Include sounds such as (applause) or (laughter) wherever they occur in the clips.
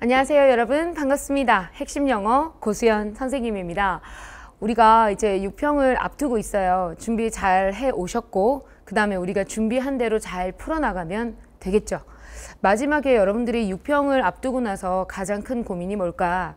안녕하세요 여러분 반갑습니다 핵심 영어 고수연 선생님입니다 우리가 이제 6평을 앞두고 있어요 준비 잘 해 오셨고 그 다음에 우리가 준비한 대로 잘 풀어나가면 되겠죠 마지막에 여러분들이 6평을 앞두고 나서 가장 큰 고민이 뭘까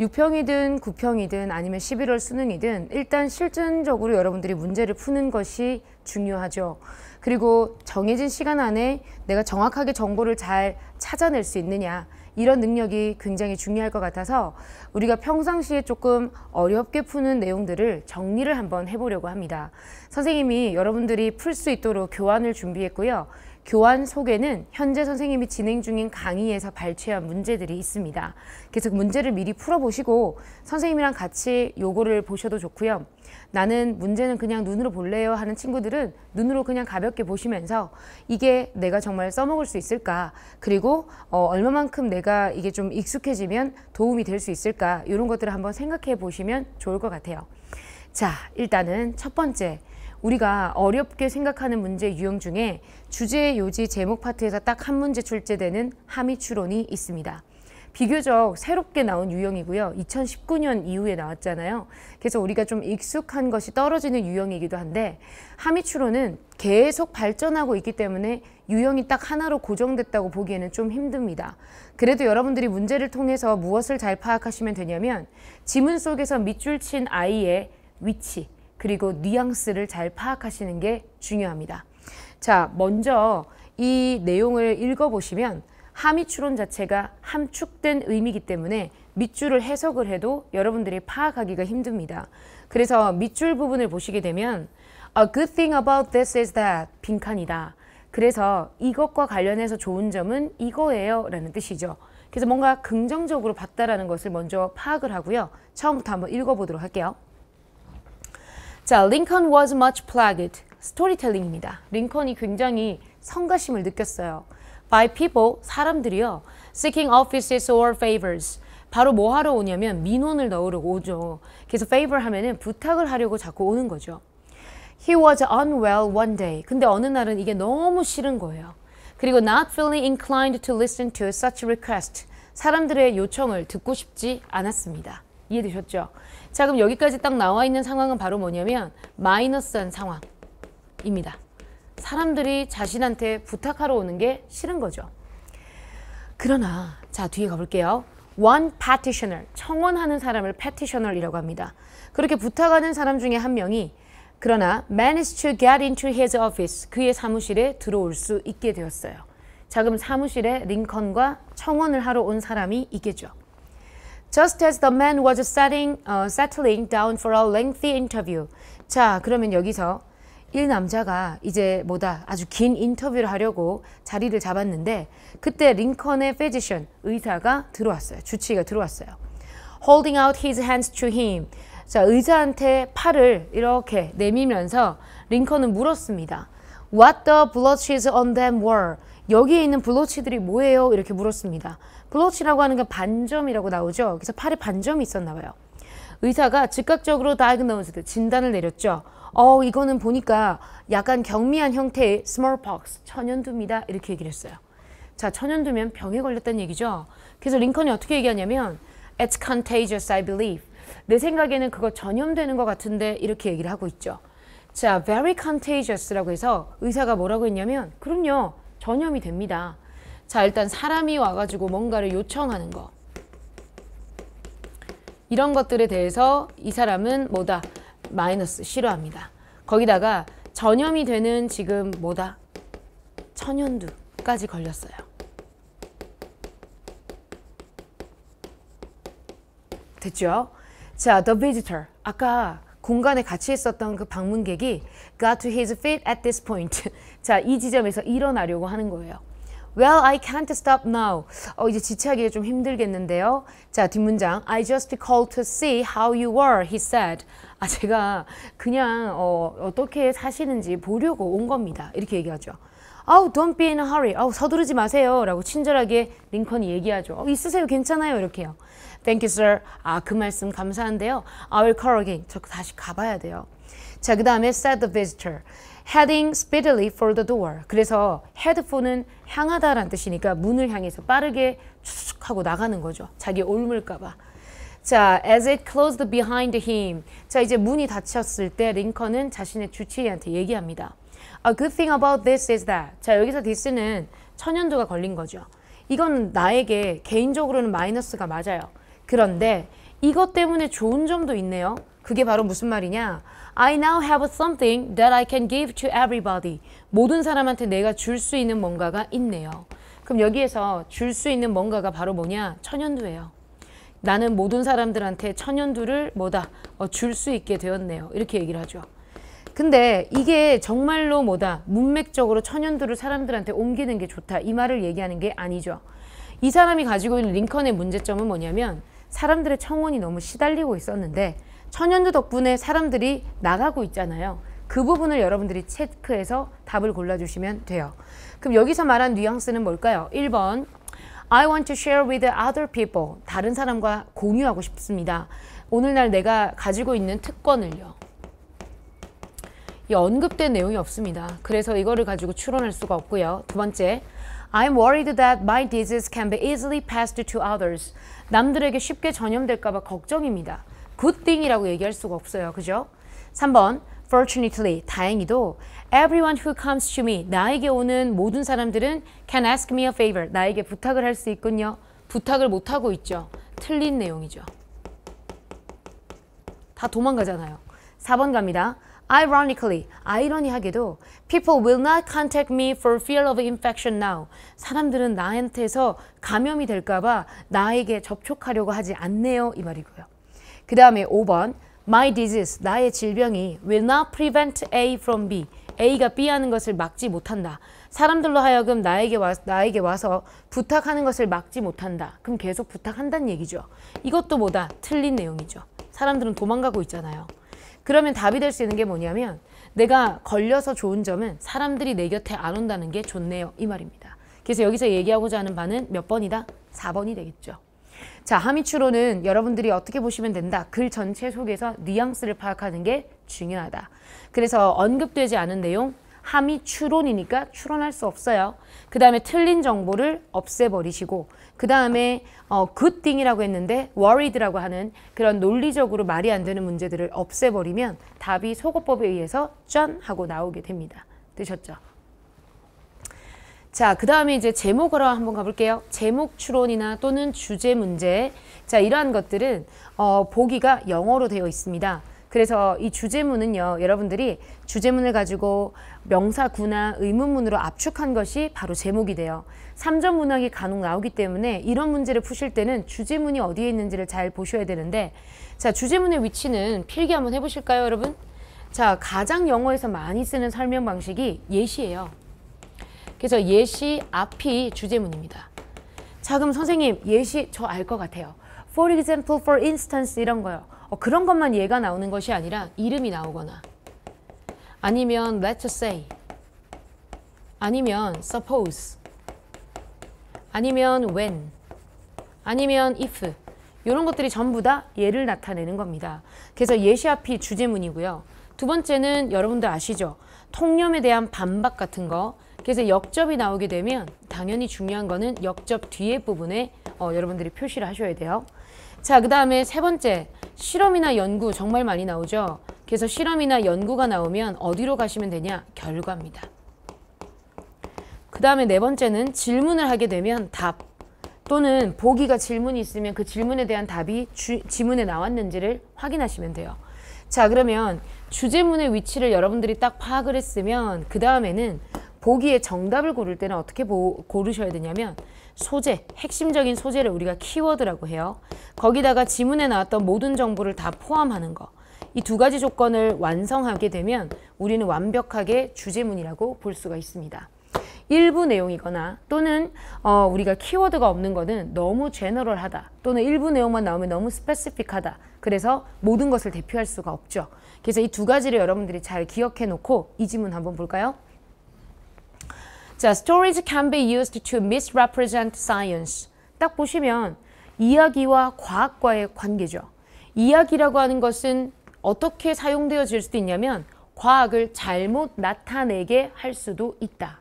6평이든 9평이든 아니면 11월 수능이든 일단 실전적으로 여러분들이 문제를 푸는 것이 중요하죠 그리고 정해진 시간 안에 내가 정확하게 정보를 잘 찾아낼 수 있느냐 이런 능력이 굉장히 중요할 것 같아서 우리가 평상시에 조금 어렵게 푸는 내용들을 정리를 한번 해보려고 합니다. 선생님이 여러분들이 풀 수 있도록 교환을 준비했고요. 교환 속에는 현재 선생님이 진행 중인 강의에서 발췌한 문제들이 있습니다. 그래 문제를 미리 풀어보시고 선생님이랑 같이 요거를 보셔도 좋고요. 나는 문제는 그냥 눈으로 볼래요 하는 친구들은 눈으로 그냥 가볍게 보시면서 이게 내가 정말 써먹을 수 있을까 그리고 어, 얼마만큼 내가 이게 좀 익숙해지면 도움이 될 수 있을까 이런 것들을 한번 생각해 보시면 좋을 것 같아요. 자 일단은 첫 번째 우리가 어렵게 생각하는 문제 유형 중에 주제, 요지, 제목 파트에서 딱 한 문제 출제되는 함의 추론이 있습니다. 비교적 새롭게 나온 유형이고요. 2019년 이후에 나왔잖아요. 그래서 우리가 좀 익숙한 것이 떨어지는 유형이기도 한데 하미추로는 계속 발전하고 있기 때문에 유형이 딱 하나로 고정됐다고 보기에는 좀 힘듭니다. 그래도 여러분들이 문제를 통해서 무엇을 잘 파악하시면 되냐면 지문 속에서 밑줄 친 아이의 위치 그리고 뉘앙스를 잘 파악하시는 게 중요합니다. 자, 먼저 이 내용을 읽어보시면 함의 추론 자체가 함축된 의미이기 때문에 밑줄을 해석을 해도 여러분들이 파악하기가 힘듭니다. 그래서 밑줄 부분을 보시게 되면 A good thing about this is that 빈칸이다. 그래서 이것과 관련해서 좋은 점은 이거예요 라는 뜻이죠. 그래서 뭔가 긍정적으로 봤다라는 것을 먼저 파악을 하고요. 처음부터 한번 읽어보도록 할게요. 자, Lincoln was much plagued. 스토리텔링입니다. 링컨이 굉장히 성가심을 느꼈어요. by people, 사람들이요. seeking offices or favors. 바로 뭐 하러 오냐면 민원을 넣으려 오죠. 그래서 favor 하면은 부탁을 하려고 자꾸 오는 거죠. He was unwell one day. 근데 어느 날은 이게 너무 싫은 거예요. 그리고 not feeling inclined to listen to such request. 사람들의 요청을 듣고 싶지 않았습니다. 이해되셨죠? 자, 그럼 여기까지 딱 나와 있는 상황은 바로 뭐냐면 마이너스한 상황입니다. 사람들이 자신한테 부탁하러 오는 게 싫은 거죠. 그러나 자 뒤에 가볼게요. one partitioner 청원하는 사람을 petitioner이라고 합니다. 그렇게 부탁하는 사람 중에 한 명이 그러나 managed to get into his office 그의 사무실에 들어올 수 있게 되었어요. 자 그럼 사무실에 링컨과 청원을 하러 온 사람이 있겠죠. Just as the man was setting, uh, settling down for a lengthy interview. 자 그러면 여기서 이 남자가 이제 뭐다 아주 긴 인터뷰를 하려고 자리를 잡았는데 그때 링컨의 페지션 의사가 들어왔어요. 주치의가 들어왔어요. Holding out his hands to him. 자 의사한테 팔을 이렇게 내미면서 링컨은 물었습니다. What the blotches on them were. 여기에 있는 블로치들이 뭐예요? 이렇게 물었습니다. 블로치라고 하는 건 반점이라고 나오죠. 그래서 팔에 반점이 있었나 봐요. 의사가 즉각적으로 다이그노스드 진단을 내렸죠. 어 이거는 보니까 약간 경미한 형태의 스몰팍스 천연두입니다 이렇게 얘기를 했어요. 자 천연두면 병에 걸렸다는 얘기죠. 그래서 링컨이 어떻게 얘기하냐면 It's contagious I believe. 내 생각에는 그거 전염되는 것 같은데 이렇게 얘기를 하고 있죠. 자 very contagious라고 해서 의사가 뭐라고 했냐면 그럼요 전염이 됩니다. 자 일단 사람이 와가지고 뭔가를 요청하는 거 이런 것들에 대해서 이 사람은 뭐다 마이너스 싫어합니다. 거기다가 전염이 되는 지금 뭐다? 천연두까지 걸렸어요. 됐죠? 자, the visitor. 아까 공간에 같이 있었던 그 방문객이 got to his feet at this point. (laughs) 자, 이 지점에서 일어나려고 하는 거예요. Well, I can't stop now. 어, 이제 지체하기가 좀 힘들겠는데요. 자, 뒷문장. I just called to see how you were, he said. 아, 제가 그냥 어, 어떻게 사시는지 보려고 온 겁니다. 이렇게 얘기하죠. 아우, don't be in a hurry. 아우, 서두르지 마세요. 라고 친절하게 링컨이 얘기하죠. 어, 있으세요. 괜찮아요. 이렇게요. Thank you, sir. 아, 그 말씀 감사한데요. I will call again. 저 다시 가봐야 돼요. 자, 그 다음에 said the visitor. heading speedily for the door. 그래서 head f o 향하다는 뜻이니까 문을 향해서 빠르게 쭉 하고 나가는 거죠. 자기 옮을까 봐. 자, as it closed behind him. 자, 이제 문이 닫혔을 때 링컨은 자신의 주치의한테 얘기합니다. A good thing about this is that. 자, 여기서 this는 천연두가 걸린 거죠. 이건 나에게 개인적으로는 마이너스가 맞아요. 그런데 이것 때문에 좋은 점도 있네요. 그게 바로 무슨 말이냐? I now have something that I can give to everybody. 모든 사람한테 내가 줄 수 있는 뭔가가 있네요. 그럼 여기에서 줄 수 있는 뭔가가 바로 뭐냐? 천연두예요. 나는 모든 사람들한테 천연두를 뭐다? 어, 줄수 있게 되었네요. 이렇게 얘기를 하죠. 근데 이게 정말로 뭐다? 문맥적으로 천연두를 사람들한테 옮기는 게 좋다. 이 말을 얘기하는 게 아니죠. 이 사람이 가지고 있는 링컨의 문제점은 뭐냐면 사람들의 청원이 너무 시달리고 있었는데 천연두 덕분에 사람들이 나가고 있잖아요. 그 부분을 여러분들이 체크해서 답을 골라주시면 돼요. 그럼 여기서 말한 뉘앙스는 뭘까요? 1번 I want to share with other people. 다른 사람과 공유하고 싶습니다. 오늘날 내가 가지고 있는 특권을요. 이 언급된 내용이 없습니다. 그래서 이거를 가지고 추론할 수가 없고요. 두 번째, I'm worried that my disease can be easily passed to others. 남들에게 쉽게 전염될까 봐 걱정입니다. 굿띵이라고 얘기할 수가 없어요. 그죠? 3번 fortunately 다행히도 everyone who comes to me 나에게 오는 모든 사람들은 can ask me a favor 나에게 부탁을 할 수 있군요. 부탁을 못 하고 있죠. 틀린 내용이죠. 다 도망가잖아요. 4번 갑니다. Ironically, 아이러니하게도 people will not contact me for fear of infection now. 사람들은 나한테서 감염이 될까 봐 나에게 접촉하려고 하지 않네요. 이 말이고요. 그 다음에 5번 My disease, 나의 질병이 will not prevent A from B. A가 B 하는 것을 막지 못한다. 사람들로 하여금 나에게, 와, 나에게 와서 부탁하는 것을 막지 못한다. 그럼 계속 부탁한다는 얘기죠. 이것도 뭐다? 틀린 내용이죠. 사람들은 도망가고 있잖아요. 그러면 답이 될 수 있는 게 뭐냐면 내가 걸려서 좋은 점은 사람들이 내 곁에 안 온다는 게 좋네요. 이 말입니다. 그래서 여기서 얘기하고자 하는 바는 몇 번이다? 4번이 되겠죠. 자, 하미추론은 여러분들이 어떻게 보시면 된다. 글 전체 속에서 뉘앙스를 파악하는 게 중요하다. 그래서 언급되지 않은 내용, 함이 추론이니까 추론할 수 없어요. 그 다음에 틀린 정보를 없애버리시고 그 다음에 어, good thing이라고 했는데 worried라고 하는 그런 논리적으로 말이 안 되는 문제들을 없애버리면 답이 소거법에 의해서 짠 하고 나오게 됩니다. 되셨죠? 자, 그 다음에 이제 제목으로 한번 가볼게요. 제목 추론이나 또는 주제 문제. 자, 이러한 것들은 어, 보기가 영어로 되어 있습니다. 그래서 이 주제문은요, 여러분들이 주제문을 가지고 명사구나 의문문으로 압축한 것이 바로 제목이 돼요. 삼전 문학이 간혹 나오기 때문에 이런 문제를 푸실 때는 주제문이 어디에 있는지를 잘 보셔야 되는데 자, 주제문의 위치는 필기 한번 해보실까요, 여러분? 자, 가장 영어에서 많이 쓰는 설명 방식이 예시예요. 그래서 예시 앞이 주제문입니다. 자 그럼 선생님 예시 저 알 것 같아요. For example, for instance 이런 거요. 어, 그런 것만 예가 나오는 것이 아니라 이름이 나오거나 아니면 let's say 아니면 suppose 아니면 when 아니면 if 이런 것들이 전부 다 예를 나타내는 겁니다. 그래서 예시 앞이 주제문이고요. 두 번째는 여러분들 아시죠? 통념에 대한 반박 같은 거 그래서 역접이 나오게 되면 당연히 중요한 거는 역접 뒤에 부분에 어, 여러분들이 표시를 하셔야 돼요. 자, 그 다음에 세 번째 실험이나 연구 정말 많이 나오죠. 그래서 실험이나 연구가 나오면 어디로 가시면 되냐? 결과입니다. 그 다음에 네 번째는 질문을 하게 되면 답 또는 보기가 질문이 있으면 그 질문에 대한 답이 주, 지문에 나왔는지를 확인하시면 돼요. 자 그러면 주제문의 위치를 여러분들이 딱 파악을 했으면 그 다음에는 보기에 정답을 고를 때는 어떻게 보, 고르셔야 되냐면 소재, 핵심적인 소재를 우리가 키워드라고 해요. 거기다가 지문에 나왔던 모든 정보를 다 포함하는 거. 이 두 가지 조건을 완성하게 되면 우리는 완벽하게 주제문이라고 볼 수가 있습니다. 일부 내용이거나 또는 어, 우리가 키워드가 없는 거는 너무 제너럴하다 또는 일부 내용만 나오면 너무 스페시픽하다 그래서 모든 것을 대표할 수가 없죠 그래서 이 두 가지를 여러분들이 잘 기억해 놓고 이 지문 한번 볼까요? 자, stories can be used to misrepresent science. 딱 보시면 이야기와 과학과의 관계죠. 이야기라고 하는 것은 어떻게 사용되어질 수도 있냐면 과학을 잘못 나타내게 할 수도 있다.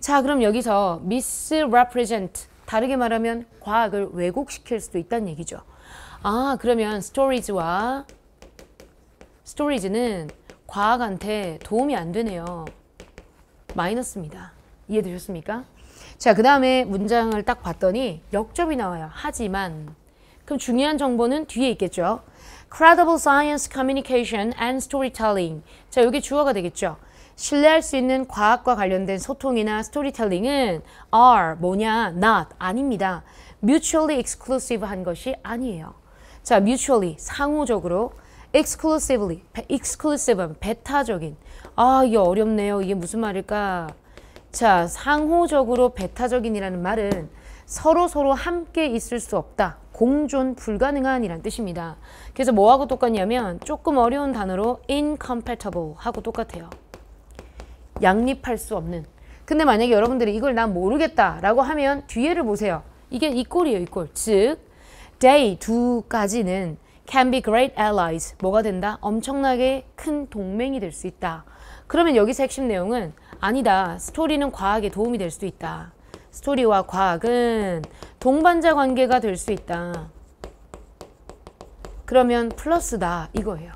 자, 그럼 여기서 misrepresent, 다르게 말하면 과학을 왜곡시킬 수도 있다는 얘기죠. 아, 그러면 s t o r i e s 와 s t o r i e s 는 과학한테 도움이 안 되네요. 마이너스입니다. 이해되셨습니까? 자, 그 다음에 문장을 딱 봤더니 역접이 나와요. 하지만. 그럼 중요한 정보는 뒤에 있겠죠. credible science communication and storytelling. 자, 여기 주어가 되겠죠. 신뢰할 수 있는 과학과 관련된 소통이나 스토리텔링은 are 뭐냐 not 아닙니다. mutually exclusive 한 것이 아니에요. 자, mutually 상호적으로 exclusively e x c l u s i v e 배타적인 아, 이게 어렵네요. 이게 무슨 말일까? 자, 상호적으로 배타적인이라는 말은 서로 서로 함께 있을 수 없다. 공존 불가능한 이란 뜻입니다. 그래서 뭐하고 똑같냐면 조금 어려운 단어로 incompatible 하고 똑같아요. 양립할 수 없는. 근데 만약에 여러분들이 이걸 난 모르겠다라고 하면 뒤에를 보세요. 이게 이 꼴이에요, 이 꼴. 즉, d a y 두까지는 can be great allies. 뭐가 된다? 엄청나게 큰 동맹이 될 수 있다. 그러면 여기서 핵심 내용은 아니다. 스토리는 과학에 도움이 될 수 있다. 스토리와 과학은 동반자 관계가 될 수 있다. 그러면 플러스다 이거예요.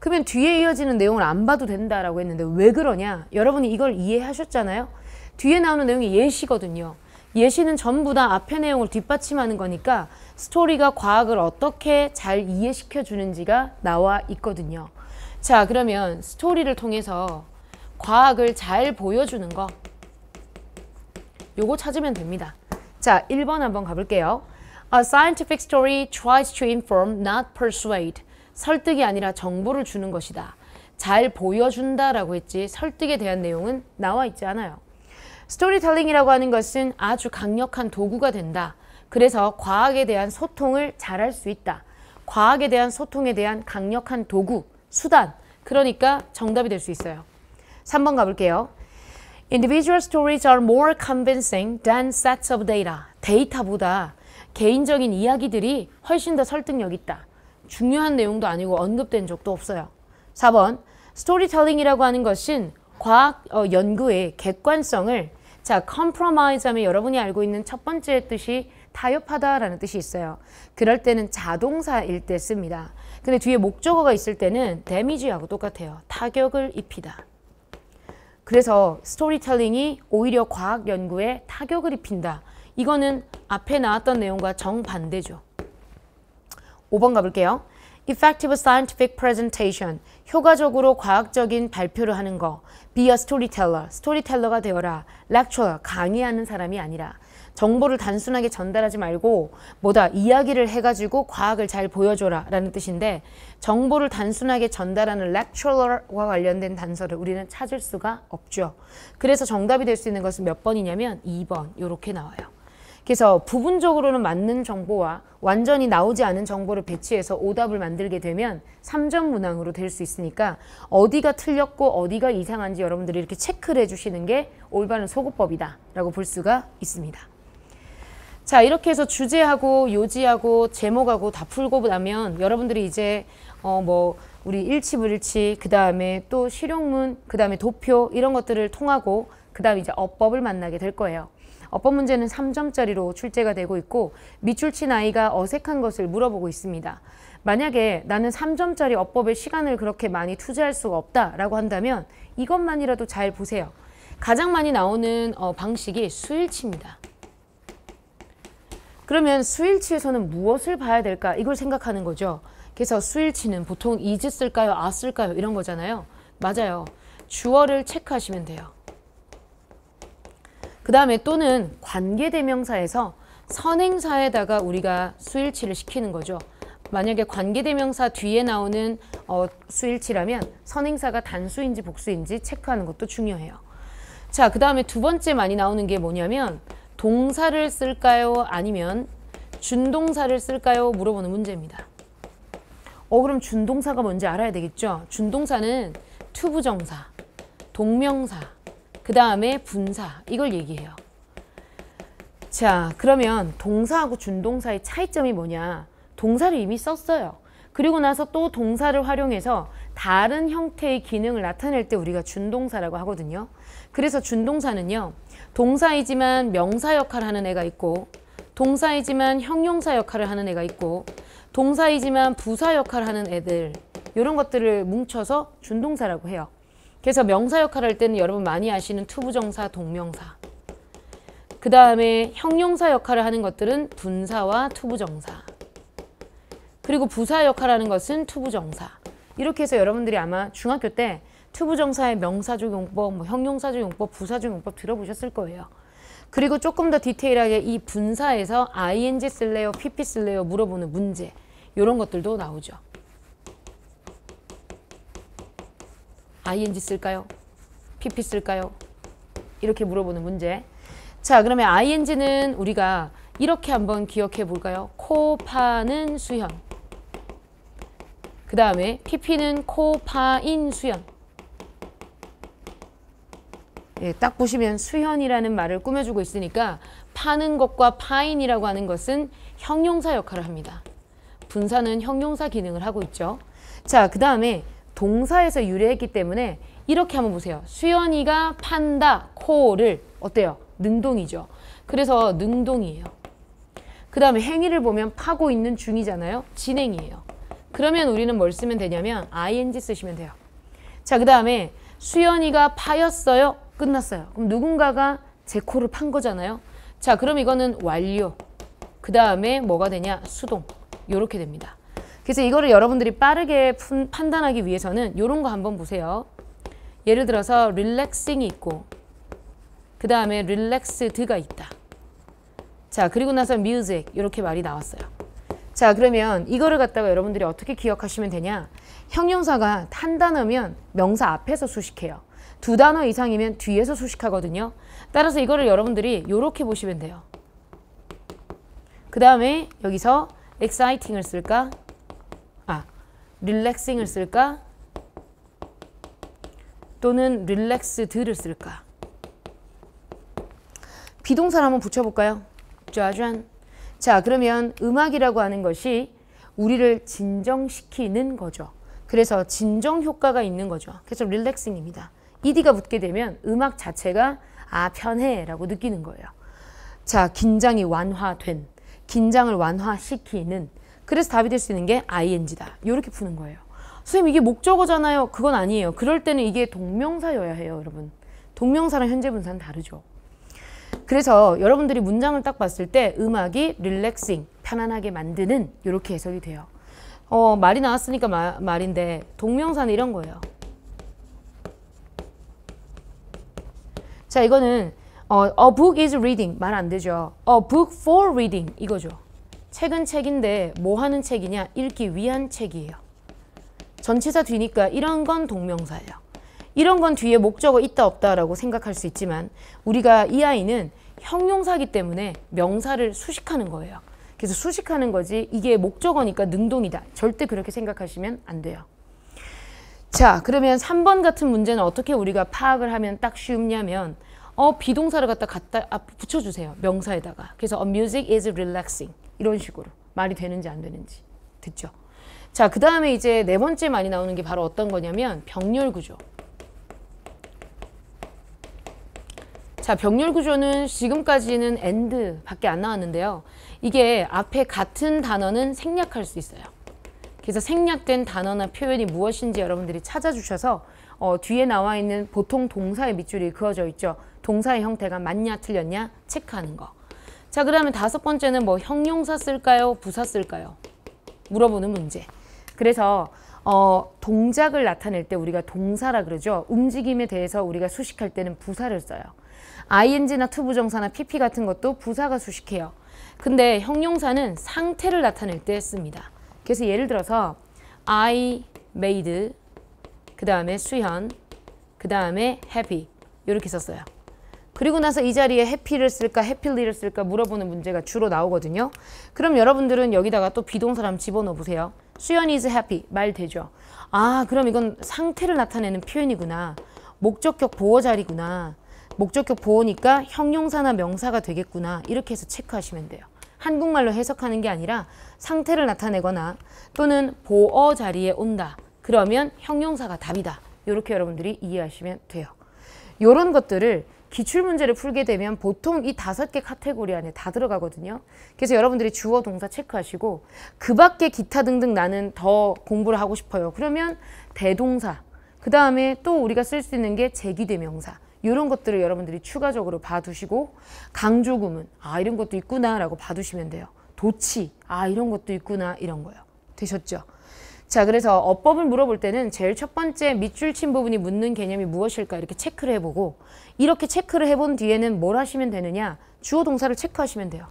그러면 뒤에 이어지는 내용을 안 봐도 된다라고 했는데 왜 그러냐? 여러분이 이걸 이해하셨잖아요? 뒤에 나오는 내용이 예시거든요. 예시는 전부 다 앞의 내용을 뒷받침하는 거니까 스토리가 과학을 어떻게 잘 이해시켜 주는지가 나와 있거든요. 자, 그러면 스토리를 통해서 과학을 잘 보여주는 거 요거 찾으면 됩니다. 자, 1번 한번 가볼게요. A scientific story tries to inform, not persuade. 설득이 아니라 정보를 주는 것이다. 잘 보여준다라고 했지 설득에 대한 내용은 나와 있지 않아요. 스토리텔링이라고 하는 것은 아주 강력한 도구가 된다. 그래서 과학에 대한 소통을 잘 할 수 있다. 과학에 대한 소통에 대한 강력한 도구, 수단. 그러니까 정답이 될 수 있어요. 3번 가볼게요. Individual stories are more convincing than sets of data. 데이터보다 개인적인 이야기들이 훨씬 더 설득력 있다. 중요한 내용도 아니고 언급된 적도 없어요. 4번 스토리텔링이라고 하는 것은 과학 어, 연구의 객관성을 자, compromise 하면 여러분이 알고 있는 첫 번째 뜻이 타협하다라는 뜻이 있어요. 그럴 때는 자동사일 때 씁니다. 근데 뒤에 목적어가 있을 때는 데미지하고 똑같아요. 타격을 입히다. 그래서 스토리텔링이 오히려 과학 연구에 타격을 입힌다. 이거는 앞에 나왔던 내용과 정반대죠. 5번 가볼게요. Effective scientific presentation. 효과적으로 과학적인 발표를 하는 거. Be a storyteller. 스토리텔러가 되어라. l e c t u r e 강의하는 사람이 아니라. 정보를 단순하게 전달하지 말고 뭐다 이야기를 해가지고 과학을 잘 보여줘라 라는 뜻인데 정보를 단순하게 전달하는 lecturer와 관련된 단서를 우리는 찾을 수가 없죠. 그래서 정답이 될 수 있는 것은 몇 번이냐면 2번 이렇게 나와요. 그래서 부분적으로는 맞는 정보와 완전히 나오지 않은 정보를 배치해서 오답을 만들게 되면 3점 문항으로 될 수 있으니까 어디가 틀렸고 어디가 이상한지 여러분들이 이렇게 체크를 해주시는 게 올바른 소급법이다 라고 볼 수가 있습니다. 자 이렇게 해서 주제하고 요지하고 제목하고 다 풀고 나면 여러분들이 이제 어, 뭐 우리 일치불일치 그 다음에 또 실용문 그 다음에 도표 이런 것들을 통하고 그 다음 이제 어법을 만나게 될 거예요. 어법 문제는 3점짜리로 출제가 되고 있고 미출친 아이가 어색한 것을 물어보고 있습니다. 만약에 나는 3점짜리 어법에 시간을 그렇게 많이 투자할 수가 없다라고 한다면 이것만이라도 잘 보세요. 가장 많이 나오는 어, 방식이 수일치입니다. 그러면 수일치에서는 무엇을 봐야 될까? 이걸 생각하는 거죠. 그래서 수일치는 보통 이즈 쓸까요? 아 쓸까요? 이런 거잖아요. 맞아요. 주어를 체크하시면 돼요. 그 다음에 또는 관계대명사에서 선행사에다가 우리가 수일치를 시키는 거죠. 만약에 관계대명사 뒤에 나오는 어, 수일치라면 선행사가 단수인지 복수인지 체크하는 것도 중요해요. 자, 그 다음에 두 번째 많이 나오는 게 뭐냐면 동사를 쓸까요? 아니면 준동사를 쓸까요? 물어보는 문제입니다. 어 그럼 준동사가 뭔지 알아야 되겠죠? 준동사는 투부정사, 동명사, 그 다음에 분사 이걸 얘기해요. 자 그러면 동사하고 준동사의 차이점이 뭐냐? 동사를 이미 썼어요. 그리고 나서 또 동사를 활용해서 다른 형태의 기능을 나타낼 때 우리가 준동사라고 하거든요. 그래서 준동사는요. 동사이지만 명사 역할을 하는 애가 있고 동사이지만 형용사 역할을 하는 애가 있고 동사이지만 부사 역할을 하는 애들 이런 것들을 뭉쳐서 준동사라고 해요. 그래서 명사 역할을 할 때는 여러분 많이 아시는 투부정사, 동명사 그 다음에 형용사 역할을 하는 것들은 분사와 투부정사 그리고 부사 역할하는 을 것은 투부정사 이렇게 해서 여러분들이 아마 중학교 때 투부정사의 명사적 용법, 뭐 형용사적 용법, 부사적 용법 들어보셨을 거예요. 그리고 조금 더 디테일하게 이 분사에서 ing 쓸래요, pp 쓸래요 물어보는 문제 이런 것들도 나오죠. ing 쓸까요? pp 쓸까요? 이렇게 물어보는 문제. 자 그러면 ing는 우리가 이렇게 한번 기억해 볼까요? 코, 파는 수현. 그 다음에 pp는 코, 파인 수현. 예, 딱 보시면 수현이라는 말을 꾸며주고 있으니까 파는 것과 파인이라고 하는 것은 형용사 역할을 합니다. 분사는 형용사 기능을 하고 있죠. 자, 그 다음에 동사에서 유래했기 때문에 이렇게 한번 보세요. 수연이가 판다 코를 어때요? 능동이죠. 그래서 능동이에요. 그 다음에 행위를 보면 파고 있는 중이잖아요. 진행이에요. 그러면 우리는 뭘 쓰면 되냐면 ing 쓰시면 돼요. 자, 그 다음에 수연이가 파였어요. 끝났어요. 그럼 누군가가 제 코를 판 거잖아요. 자, 그럼 이거는 완료. 그 다음에 뭐가 되냐? 수동. 이렇게 됩니다. 그래서 이거를 여러분들이 빠르게 푼, 판단하기 위해서는 이런 거 한번 보세요. 예를 들어서 릴렉싱이 있고 그 다음에 릴렉스드가 있다. 자 그리고 나서 뮤직 이렇게 말이 나왔어요. 자 그러면 이거를 갖다가 여러분들이 어떻게 기억하시면 되냐. 형용사가 한 단어면 명사 앞에서 수식해요. 두 단어 이상이면 뒤에서 수식하거든요. 따라서 이거를 여러분들이 이렇게 보시면 돼요. 그 다음에 여기서 exciting을 쓸까? 아, relaxing을 쓸까? 또는 relaxed를 쓸까? 비동사를 한번 붙여볼까요? 짜잔. 자, 그러면 음악이라고 하는 것이 우리를 진정시키는 거죠. 그래서 진정 효과가 있는 거죠. 그래서 릴렉싱입니다. ED가 붙게 되면 음악 자체가 아 편해라고 느끼는 거예요. 자, 긴장이 완화된 긴장을 완화시키는 그래서 답이 될 수 있는 게 ing다. 이렇게 푸는 거예요. 선생님 이게 목적어잖아요. 그건 아니에요. 그럴 때는 이게 동명사여야 해요. 여러분. 동명사랑 현재 분사는 다르죠. 그래서 여러분들이 문장을 딱 봤을 때 음악이 릴렉싱, 편안하게 만드는 이렇게 해석이 돼요. 어, 말이 나왔으니까 마, 말인데 동명사는 이런 거예요. 자 이거는 어, a book is reading 말 안 되죠. A book for reading 이거죠. 책은 책인데 뭐 하는 책이냐? 읽기 위한 책이에요. 전치사 뒤니까 이런 건 동명사예요. 이런 건 뒤에 목적어 있다 없다라고 생각할 수 있지만 우리가 이 아이는 형용사기 때문에 명사를 수식하는 거예요. 그래서 수식하는 거지 이게 목적어니까 능동이다. 절대 그렇게 생각하시면 안 돼요. 자 그러면 3번 같은 문제는 어떻게 우리가 파악을 하면 딱쉬냐면 어 비동사를 갖다 갖다 아, 붙여주세요 명사에다가 그래서 a music is relaxing 이런 식으로 말이 되는지 안 되는지 됐죠 자 그 다음에 이제 네 번째 많이 나오는 게 바로 어떤 거냐면 병렬 구조 자 병렬 구조는 지금까지는 and 밖에 안 나왔는데요 이게 앞에 같은 단어는 생략할 수 있어요 그래서 생략된 단어나 표현이 무엇인지 여러분들이 찾아주셔서 어, 뒤에 나와 있는 보통 동사의 밑줄이 그어져 있죠 동사의 형태가 맞냐 틀렸냐 체크하는 거. 자, 그 다음에 다섯 번째는 뭐 형용사 쓸까요? 부사 쓸까요? 물어보는 문제. 그래서 어, 동작을 나타낼 때 우리가 동사라 그러죠. 움직임에 대해서 우리가 수식할 때는 부사를 써요. ing나 투부정사나 pp 같은 것도 부사가 수식해요. 근데 형용사는 상태를 나타낼 때 씁니다. 그래서 예를 들어서 I made, 그 다음에 수현, 그 다음에 happy 이렇게 썼어요. 그리고 나서 이 자리에 해피를 쓸까 해피리를 쓸까 물어보는 문제가 주로 나오거든요. 그럼 여러분들은 여기다가 또 비동사람 집어넣어 보세요. 수연이 is happy. 말 되죠. 아 그럼 이건 상태를 나타내는 표현이구나. 목적격 보호 자리구나. 목적격 보호니까 형용사나 명사가 되겠구나. 이렇게 해서 체크하시면 돼요. 한국말로 해석하는 게 아니라 상태를 나타내거나 또는 보어 자리에 온다. 그러면 형용사가 답이다. 이렇게 여러분들이 이해하시면 돼요. 이런 것들을 기출문제를 풀게 되면 보통 이 다섯 개 카테고리 안에 다 들어가거든요. 그래서 여러분들이 주어 동사 체크하시고 그 밖에 기타 등등 나는 더 공부를 하고 싶어요. 그러면 대동사, 그 다음에 또 우리가 쓸 수 있는 게 제기대명사 이런 것들을 여러분들이 추가적으로 봐두시고 강조구문, 아 이런 것도 있구나 라고 봐두시면 돼요. 도치, 아 이런 것도 있구나 이런 거요. 되셨죠? 자 그래서 어법을 물어볼 때는 제일 첫 번째 밑줄 친 부분이 묻는 개념이 무엇일까 이렇게 체크를 해보고 이렇게 체크를 해본 뒤에는 뭘 하시면 되느냐? 주어 동사를 체크하시면 돼요.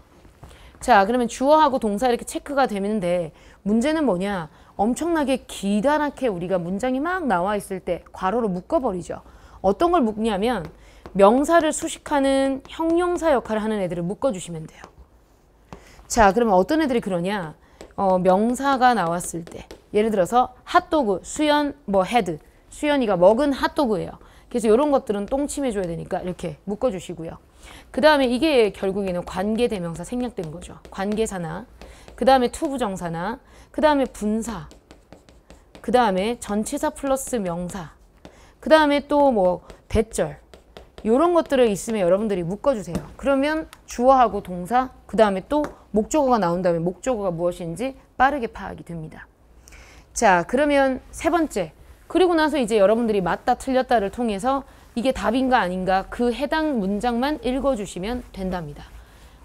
자, 그러면 주어하고 동사 이렇게 체크가 되는데 문제는 뭐냐? 엄청나게 기다랗게 우리가 문장이 막 나와 있을 때 괄호로 묶어버리죠. 어떤 걸 묶냐면 명사를 수식하는 형용사 역할을 하는 애들을 묶어주시면 돼요. 자, 그러면 어떤 애들이 그러냐? 어, 명사가 나왔을 때 예를 들어서 핫도그, 수연, 뭐 헤드 수연이가 먹은 핫도그예요. 그래서 이런 것들은 똥침해줘야 되니까 이렇게 묶어주시고요. 그 다음에 이게 결국에는 관계대명사 생략된 거죠. 관계사나 그 다음에 투부정사나 그 다음에 분사 그 다음에 전체사 플러스 명사 그 다음에 또 뭐 대절 이런 것들을 있으면 여러분들이 묶어주세요. 그러면 주어하고 동사 그 다음에 또 목적어가 나온다음에 목적어가 무엇인지 빠르게 파악이 됩니다. 자 그러면 세 번째 그리고 나서 이제 여러분들이 맞다 틀렸다를 통해서 이게 답인가 아닌가 그 해당 문장만 읽어주시면 된답니다.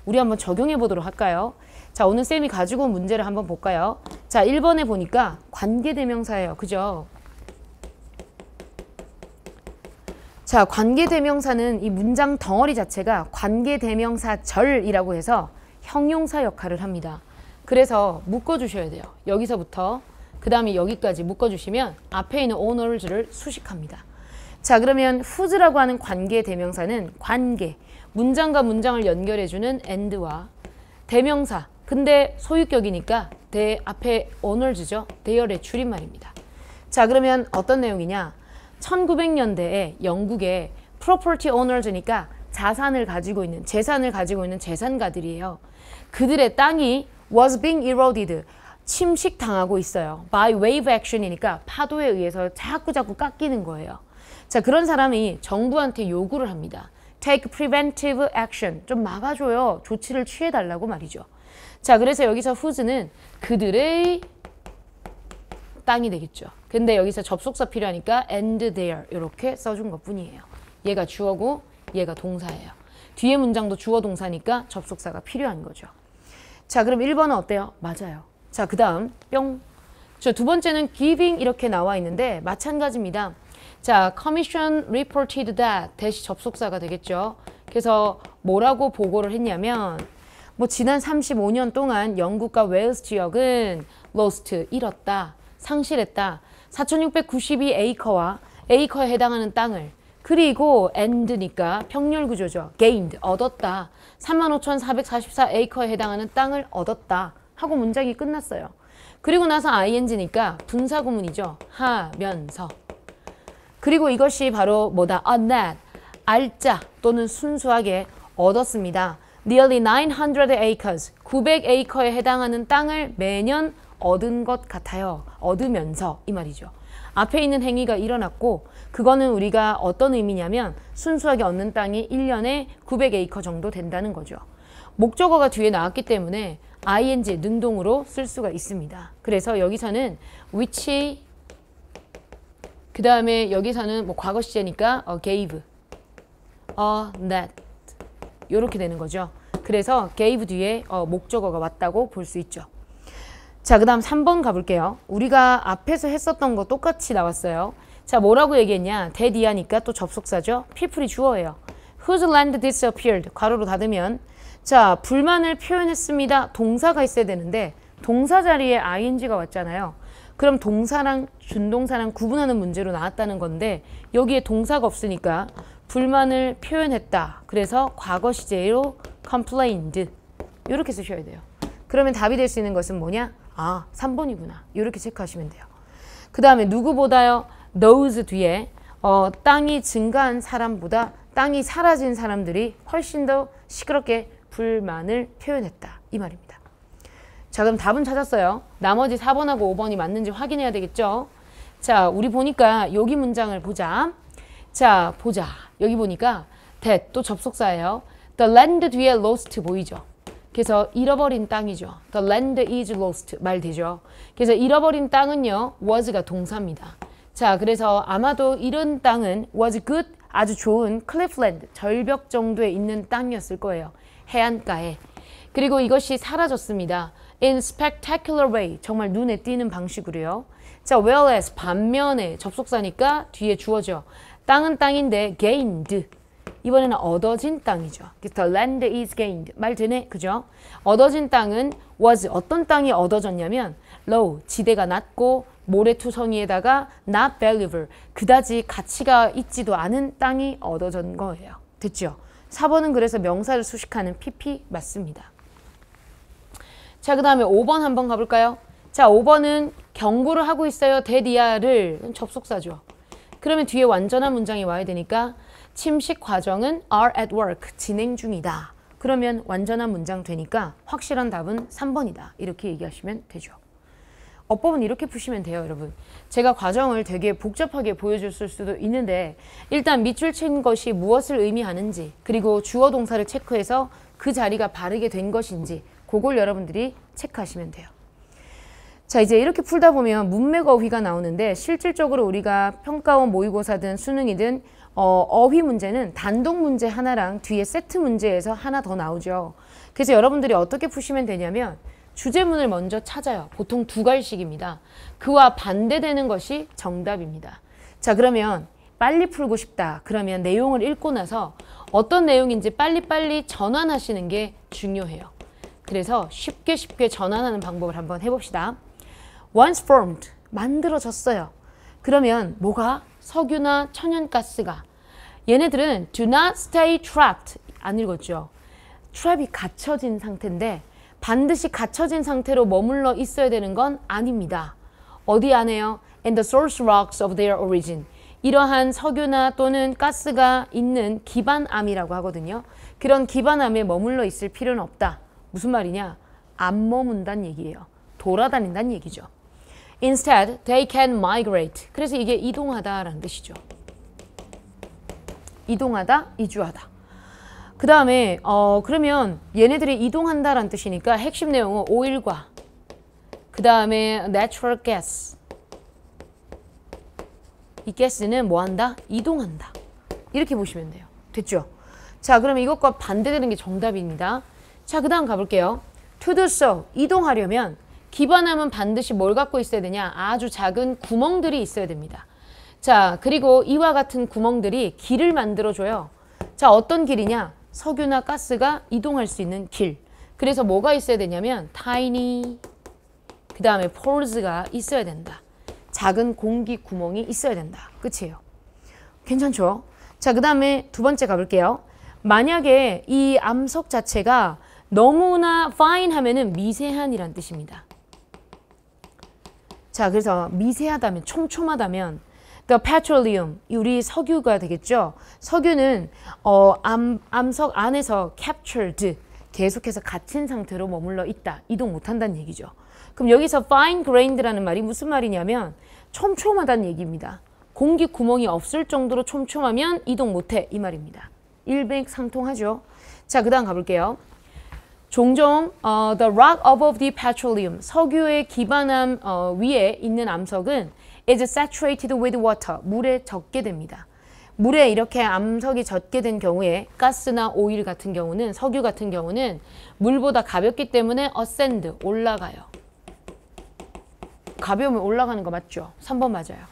우리 한번 적용해 보도록 할까요? 자 오늘 쌤이 가지고 온 문제를 한번 볼까요? 자 1번에 보니까 관계대명사예요. 그죠? 자 관계대명사는 이 문장 덩어리 자체가 관계대명사절이라고 해서 형용사 역할을 합니다. 그래서 묶어주셔야 돼요. 여기서부터 그 다음에 여기까지 묶어주시면 앞에 있는 owners를 수식합니다. 자 그러면 whose라고 하는 관계 대명사는 관계, 문장과 문장을 연결해주는 end와 대명사, 근데 소유격이니까 대 앞에 owners죠. 대열의 줄임말입니다. 자 그러면 어떤 내용이냐 1900년대에 영국에 property owners니까 자산을 가지고 있는 재산을 가지고 있는 재산가들이에요. 그들의 땅이 was being eroded 침식당하고 있어요. by wave action이니까 파도에 의해서 자꾸자꾸 깎이는 거예요. 자, 그런 사람이 정부한테 요구를 합니다. take preventive action. 좀 막아줘요. 조치를 취해달라고 말이죠. 자, 그래서 여기서 후즈는 그들의 땅이 되겠죠. 근데 여기서 접속사 필요하니까 and there 이렇게 써준 것 뿐이에요. 얘가 주어고 얘가 동사예요. 뒤에 문장도 주어 동사니까 접속사가 필요한 거죠. 자, 그럼 1번은 어때요? 맞아요. 자, 그 다음 뿅. 저두 번째는 giving 이렇게 나와 있는데 마찬가지입니다. 자, commission reported that 대시 접속사가 되겠죠. 그래서 뭐라고 보고를 했냐면 뭐 지난 35년 동안 영국과 웨일스 지역은 lost, 잃었다, 상실했다. 4692에이커와 에이커에 해당하는 땅을 그리고 and니까 평렬 구조죠. gained, 얻었다. 35,444 에이커에 해당하는 땅을 얻었다. 하고 문장이 끝났어요. 그리고 나서 ing니까 분사구문이죠. 하면서. 그리고 이것이 바로 뭐다? on 아, that. 알자 또는 순수하게 얻었습니다. nearly 900 acres. 900에이커에 해당하는 땅을 매년 얻은 것 같아요. 얻으면서 이 말이죠. 앞에 있는 행위가 일어났고 그거는 우리가 어떤 의미냐면 순수하게 얻는 땅이 1년에 900 에이커 정도 된다는 거죠. 목적어가 뒤에 나왔기 때문에 ing 능동으로 쓸 수가 있습니다. 그래서 여기서는 which 그 다음에 여기서는 뭐 과거 시제니까 어, gave, 어, that 이렇게 되는 거죠. 그래서 gave 뒤에 어, 목적어가 왔다고 볼 수 있죠. 자, 그 다음 3번 가볼게요. 우리가 앞에서 했었던 거 똑같이 나왔어요. 자, 뭐라고 얘기했냐? 대디하니까또 접속사죠. people이 주어예요. whose land disappeared. 괄호로 닫으면 자, 불만을 표현했습니다. 동사가 있어야 되는데 동사 자리에 ing가 왔잖아요. 그럼 동사랑 준동사랑 구분하는 문제로 나왔다는 건데 여기에 동사가 없으니까 불만을 표현했다. 그래서 과거 시제로 complained 이렇게 쓰셔야 돼요. 그러면 답이 될 수 있는 것은 뭐냐? 아, 3번이구나. 이렇게 체크하시면 돼요. 그 다음에 누구보다요? those 뒤에 어, 땅이 증가한 사람보다 땅이 사라진 사람들이 훨씬 더 시끄럽게 불만을 표현했다. 이 말입니다. 자 그럼 답은 찾았어요. 나머지 4번하고 5번이 맞는지 확인해야 되겠죠. 자 우리 보니까 여기 문장을 보자. 자 보자. 여기 보니까 that 또 접속사예요. The land 뒤에 lost 보이죠. 그래서 잃어버린 땅이죠. The land is lost 말 되죠. 그래서 잃어버린 땅은요. was가 동사입니다. 자 그래서 아마도 잃은 땅은 was good 아주 좋은 클리프랜드 절벽 정도에 있는 땅이었을 거예요. 해안가에 그리고 이것이 사라졌습니다. In spectacular way 정말 눈에 띄는 방식으로요. 자, whereas 반면에 접속사니까 뒤에 주어져. 땅은 땅인데 gained 이번에는 얻어진 땅이죠. The land is gained. 말 되네. 그죠? 얻어진 땅은 was 어떤 땅이 얻어졌냐면 low 지대가 낮고 모래투성이에다가 not valuable 그다지 가치가 있지도 않은 땅이 얻어진 거예요. 됐죠? 4번은 그래서 명사를 수식하는 PP 맞습니다. 자, 그 다음에 5번 한번 가볼까요? 자, 5번은 경고를 하고 있어요. 데디아를 접속사죠. 그러면 뒤에 완전한 문장이 와야 되니까 침식 과정은 are at work, 진행 중이다. 그러면 완전한 문장 되니까 확실한 답은 3번이다. 이렇게 얘기하시면 되죠. 어법은 이렇게 푸시면 돼요, 여러분. 제가 과정을 되게 복잡하게 보여줬을 수도 있는데 일단 밑줄 친 것이 무엇을 의미하는지 그리고 주어 동사를 체크해서 그 자리가 바르게 된 것인지 그걸 여러분들이 체크하시면 돼요. 자 이제 이렇게 풀다 보면 문맥 어휘가 나오는데 실질적으로 우리가 평가원 모의고사든 수능이든 어, 어휘 문제는 단독 문제 하나랑 뒤에 세트 문제에서 하나 더 나오죠. 그래서 여러분들이 어떻게 푸시면 되냐면 주제문을 먼저 찾아요. 보통 두 갈씩입니다. 그와 반대되는 것이 정답입니다. 자 그러면 빨리 풀고 싶다. 그러면 내용을 읽고 나서 어떤 내용인지 빨리빨리 전환하시는 게 중요해요. 그래서 쉽게 쉽게 전환하는 방법을 한번 해봅시다. Once formed, 만들어졌어요. 그러면 뭐가? 석유나 천연가스가. 얘네들은 do not stay trapped, 안 읽었죠? 트랩이 갇혀진 상태인데 반드시 갇혀진 상태로 머물러 있어야 되는 건 아닙니다. 어디 안에요? a n the source rocks of their origin. 이러한 석유나 또는 가스가 있는 기반암이라고 하거든요. 그런 기반암에 머물러 있을 필요는 없다. 무슨 말이냐? 안 머문다는 얘기예요. 돌아다닌다는 얘기죠. Instead, they can migrate. 그래서 이게 이동하다라는 뜻이죠. 이동하다, 이주하다. 그 다음에 어 그러면 얘네들이 이동한다라는 뜻이니까 핵심 내용은 오일과 그 다음에 natural gas 이 가스는 뭐한다? 이동한다 이렇게 보시면 돼요 됐죠? 자 그럼 이것과 반대되는 게 정답입니다 자 그 다음 가볼게요 to do so 이동하려면 기반함은 반드시 뭘 갖고 있어야 되냐 아주 작은 구멍들이 있어야 됩니다 자 그리고 이와 같은 구멍들이 길을 만들어줘요 자 어떤 길이냐 석유나 가스가 이동할 수 있는 길. 그래서 뭐가 있어야 되냐면 tiny 그 다음에 pores가 있어야 된다. 작은 공기 구멍이 있어야 된다. 끝이에요. 괜찮죠? 자, 그 다음에 두 번째 가볼게요. 만약에 이 암석 자체가 너무나 fine 하면은 미세한이란 뜻입니다. 자, 그래서 미세하다면, 촘촘하다면 The 그러니까 petroleum, 우리 석유가 되겠죠. 석유는 어, 암, 암석 안에서 captured, 계속해서 갇힌 상태로 머물러 있다. 이동 못한다는 얘기죠. 그럼 여기서 fine grained라는 말이 무슨 말이냐면 촘촘하다는 얘기입니다. 공기 구멍이 없을 정도로 촘촘하면 이동 못해 이 말입니다. 일맥상통하죠. 자, 그 다음 가볼게요. 종종 어, the rock above the petroleum, 석유에 기반함 어, 위에 있는 암석은 is saturated with water. 물에 젖게 됩니다. 물에 이렇게 암석이 젖게 된 경우에 가스나 오일 같은 경우는 석유 같은 경우는 물보다 가볍기 때문에 ascend 올라가요. 가벼우면 올라가는 거 맞죠? 3번 맞아요.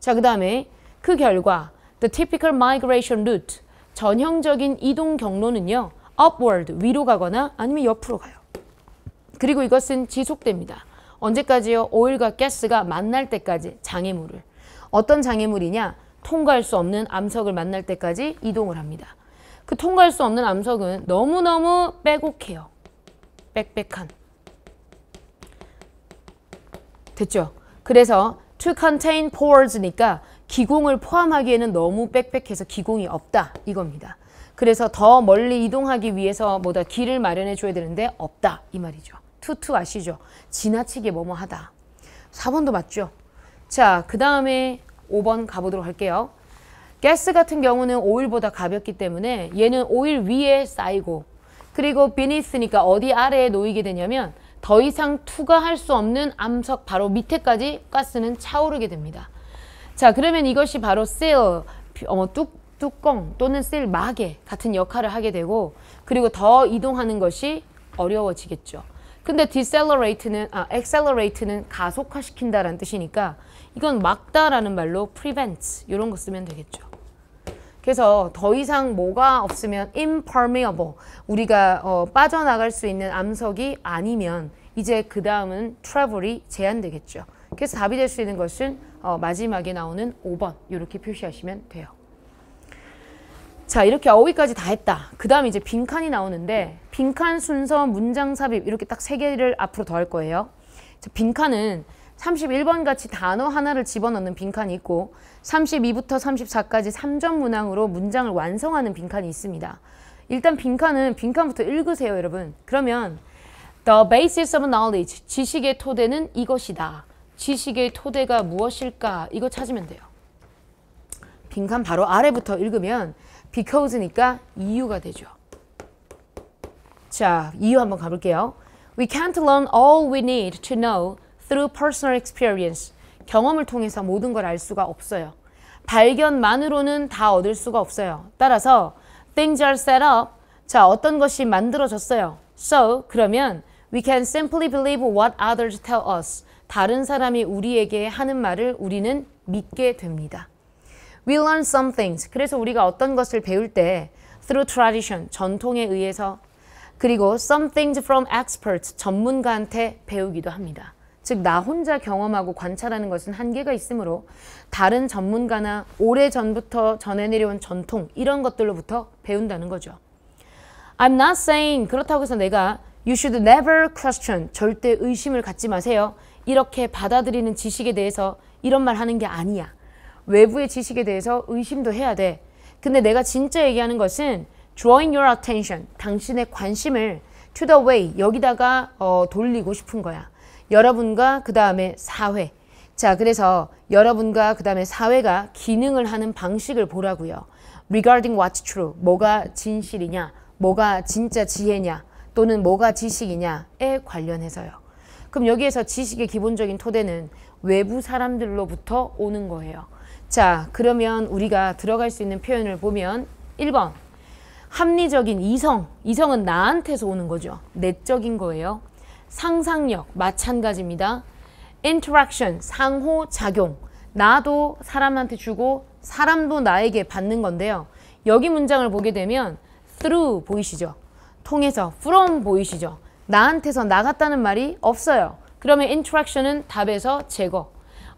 자, 그다음에 그 결과 the typical migration route 전형적인 이동 경로는요. upward 위로 가거나 아니면 옆으로 가요. 그리고 이것은 지속됩니다. 언제까지요? 오일과 가스가 만날 때까지 장애물을. 어떤 장애물이냐? 통과할 수 없는 암석을 만날 때까지 이동을 합니다. 그 통과할 수 없는 암석은 너무너무 빼곡해요. 빽빽한. 됐죠? 그래서 to contain pores니까 기공을 포함하기에는 너무 빽빽해서 기공이 없다 이겁니다. 그래서 더 멀리 이동하기 위해서 뭐다 길을 마련해 줘야 되는데 없다 이 말이죠. 투투 아시죠? 지나치게 뭐뭐하다. 4번도 맞죠? 자, 그 다음에 5번 가보도록 할게요. 가스 같은 경우는 오일보다 가볍기 때문에 얘는 오일 위에 쌓이고 그리고 비니스니까 어디 아래에 놓이게 되냐면 더 이상 투과할 수 없는 암석 바로 밑에까지 가스는 차오르게 됩니다. 자 그러면 이것이 바로 셀, 어, 뚝, 뚜껑 또는 셀 마개 같은 역할을 하게 되고 그리고 더 이동하는 것이 어려워지겠죠. 근데 decelerate는 아, accelerate는 가속화시킨다라는 뜻이니까 이건 막다라는 말로 prevents 이런 거 쓰면 되겠죠. 그래서 더 이상 뭐가 없으면 impermeable 우리가 어, 빠져나갈 수 있는 암석이 아니면 이제 그 다음은 트래블이 제한되겠죠. 그래서 답이 될 수 있는 것은 어, 마지막에 나오는 5번 이렇게 표시하시면 돼요. 자 이렇게 어휘까지 다 했다. 그 다음 이제 빈칸이 나오는데 네. 빈칸 순서 문장 삽입 이렇게 딱 세 개를 앞으로 더 할 거예요. 빈칸은 31번 같이 단어 하나를 집어넣는 빈칸이 있고 32부터 34까지 3점 문항으로 문장을 완성하는 빈칸이 있습니다. 일단 빈칸은 빈칸부터 읽으세요 여러분. 그러면 The basis of knowledge, 지식의 토대는 이것이다. 지식의 토대가 무엇일까? 이거 찾으면 돼요. 빈칸 바로 아래부터 읽으면 because니까 이유가 되죠. 자, 이유 한번 가볼게요. We can't learn all we need to know through personal experience. 경험을 통해서 모든 걸 알 수가 없어요. 발견만으로는 다 얻을 수가 없어요. 따라서 things are set up. 자, 어떤 것이 만들어졌어요. So, 그러면 we can simply believe what others tell us. 다른 사람이 우리에게 하는 말을 우리는 믿게 됩니다. We learn some things. 그래서 우리가 어떤 것을 배울 때 through tradition, 전통에 의해서 그리고 some things from experts, 전문가한테 배우기도 합니다. 즉, 나 혼자 경험하고 관찰하는 것은 한계가 있으므로 다른 전문가나 오래전부터 전해내려온 전통, 이런 것들로부터 배운다는 거죠. I'm not saying 그렇다고 해서 내가 You should never question. 절대 의심을 갖지 마세요. 이렇게 받아들이는 지식에 대해서 이런 말 하는 게 아니야. 외부의 지식에 대해서 의심도 해야 돼. 근데 내가 진짜 얘기하는 것은 drawing your attention, 당신의 관심을 to the way, 여기다가 어, 돌리고 싶은 거야. 여러분과 그 다음에 사회. 자, 그래서 여러분과 그 다음에 사회가 기능을 하는 방식을 보라고요. regarding what's true, 뭐가 진실이냐, 뭐가 진짜 지혜냐, 또는 뭐가 지식이냐에 관련해서요. 그럼 여기에서 지식의 기본적인 토대는 외부 사람들로부터 오는 거예요. 자, 그러면 우리가 들어갈 수 있는 표현을 보면 1번 합리적인 이성, 이성은 나한테서 오는 거죠. 내적인 거예요. 상상력, 마찬가지입니다. interaction, 상호작용. 나도 사람한테 주고 사람도 나에게 받는 건데요. 여기 문장을 보게 되면 through 보이시죠? 통해서 from 보이시죠? 나한테서 나갔다는 말이 없어요. 그러면 interaction은 답에서 제거.